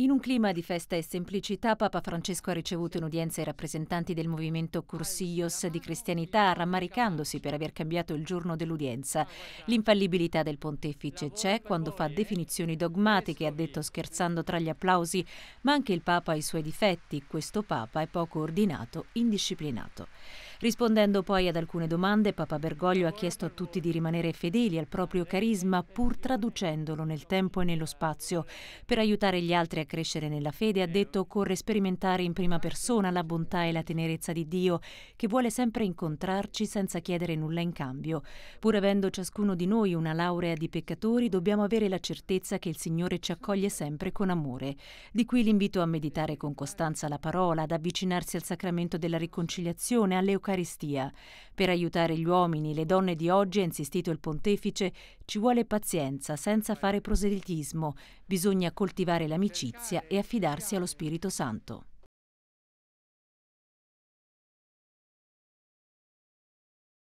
In un clima di festa e semplicità, Papa Francesco ha ricevuto in udienza i rappresentanti del movimento Cursillos di Cristianità, rammaricandosi per aver cambiato il giorno dell'udienza. L'infallibilità del pontefice c'è quando fa definizioni dogmatiche, ha detto scherzando tra gli applausi, ma anche il Papa ha i suoi difetti. Questo Papa è poco ordinato, indisciplinato. Rispondendo poi ad alcune domande, Papa Bergoglio ha chiesto a tutti di rimanere fedeli al proprio carisma pur traducendolo nel tempo e nello spazio. Per aiutare gli altri a crescere nella fede, ha detto occorre sperimentare in prima persona la bontà e la tenerezza di Dio, che vuole sempre incontrarci senza chiedere nulla in cambio. Pur avendo ciascuno di noi una laurea di peccatori, dobbiamo avere la certezza che il Signore ci accoglie sempre con amore. Di qui l'invito a meditare con costanza la parola, ad avvicinarsi al sacramento della riconciliazione, alle occasioni dell'Eucaristia. Per aiutare gli uomini, e le donne di oggi, ha insistito il pontefice, ci vuole pazienza senza fare proselitismo, bisogna coltivare l'amicizia e affidarsi allo Spirito Santo.